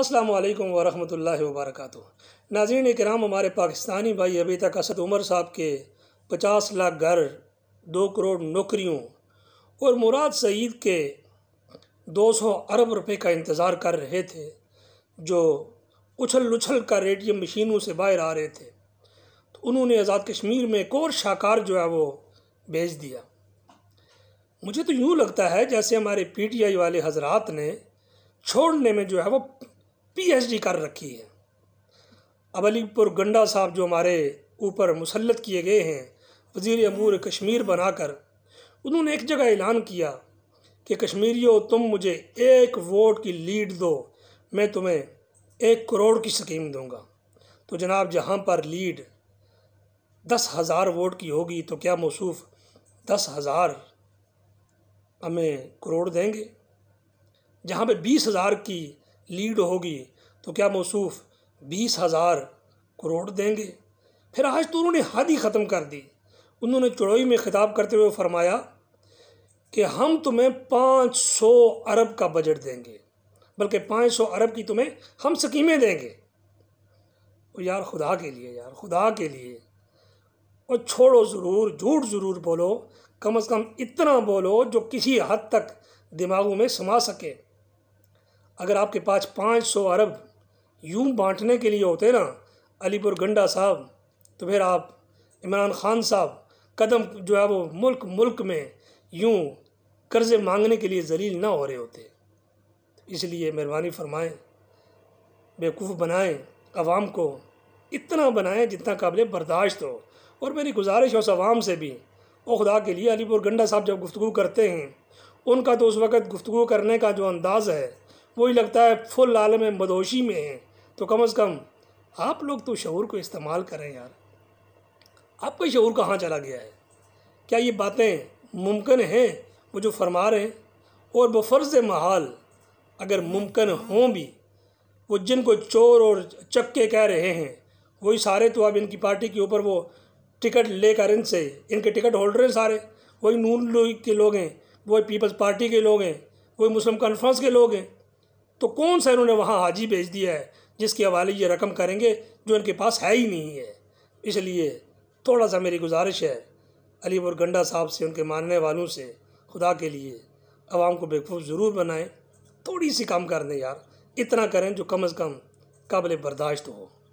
السلام علیکم ورحمۃ اللہ وبرکاتہ ناظرین کرام ہمارے پاکستانی بھائی ابھی تک اسد عمر صاحب کے پچاس لاکھ گھر دو کروڑ نوکریوں اور مراد سعید کے دو سو ارب روپے کا انتظار کر رہے تھے جو اچھل اچھل کر اے ٹی ایم مشینوں سے باہر آ رہے تھے تو انہوں نے آزاد کشمیر میں ایک اور شاکار جو ہے وہ بھیج دیا مجھے تو یوں لگتا ہے جیسے ہمارے پی ٹی آئی والے حضرات نے چھوڑنے میں جو ہے وہ پی ایچ ڈی کر رکھی ہے اب علی پور گنڈا صاحب جو ہمارے اوپر مسلط کیے گئے ہیں وزیر امور کشمیر بنا کر انہوں نے ایک جگہ اعلان کیا کہ کشمیریو تم مجھے ایک ووٹ کی لیڈ دو میں تمہیں ایک کروڑ کی سکیم دوں گا تو جناب جہاں پر لیڈ دس ہزار ووٹ کی ہوگی تو کیا موصوف دس ہزار ہمیں کروڑ دیں گے جہاں پہ بیس ہزار کی لیڈ ہوگی تو کیا موصوف بیس ہزار کروڑ دیں گے پھر آج تو انہوں نے حد ہی ختم کر دی انہوں نے چڑوئی میں خطاب کرتے ہوئے فرمایا کہ ہم تمہیں پانچ سو ارب کا بجٹ دیں گے بلکہ پانچ سو عرب کی تمہیں ہم سکیمیں دیں گے اور یار خدا کے لیے یار خدا کے لیے اور چھوڑو ضرور جھوٹ ضرور بولو کم از کم اتنا بولو جو کسی حد تک دماغوں میں سما سکے اگر آپ کے پاس پانچ سو عرب یوں بانٹنے کے لیے ہوتے نا علی پور گنڈا صاحب تو پھر آپ عمران خان صاحب قدم جو ہے وہ ملک ملک میں یوں قرضے مانگنے کے لیے ذلیل نہ ہو رہے ہوتے اس لیے مہربانی فرمائیں بیوقوف بنائیں عوام کو اتنا بنائیں جتنا قابل برداشت ہو اور میری گزارش اس عوام سے بھی او خدا کے لیے علی پور گنڈا صاحب جب گفتگو کرتے ہیں ان کا تو اس وقت گفتگو کرنے کا جو انداز ہے وہی لگتا ہے فل عالم مدوشی میں ہیں تو کم از کم آپ لوگ تو شعور کو استعمال کریں یار آپ کا شعور کہاں چلا گیا ہے کیا یہ باتیں ممکن ہیں وہ جو فرما رہے ہیں اور بفرض محال اگر ممکن ہوں بھی وہ جن کو چور اور چکے کہہ رہے ہیں وہی سارے تو اب ان کی پارٹی کے اوپر وہ ٹکٹ لے کر ان سے ان کے ٹکٹ ہولڈر ہیں سارے وہی نون لیگ کے لوگ ہیں وہی پیپلز پارٹی کے لوگ ہیں وہی مسلم کنفرنس کے لوگ ہیں تو کون سا انہوں نے وہاں حاجی بھیج دیا ہے جس کے حوالے یہ رقم کریں گے جو ان کے پاس ہے ہی نہیں ہے اس لیے تھوڑا سا میری گزارش ہے علی پور گنڈا صاحب سے ان کے ماننے والوں سے خدا کے لیے عوام کو بیوقوف ضرور بنائیں تھوڑی سی کام کر دیں یار اتنا کریں جو کم از کم قابل برداشت ہو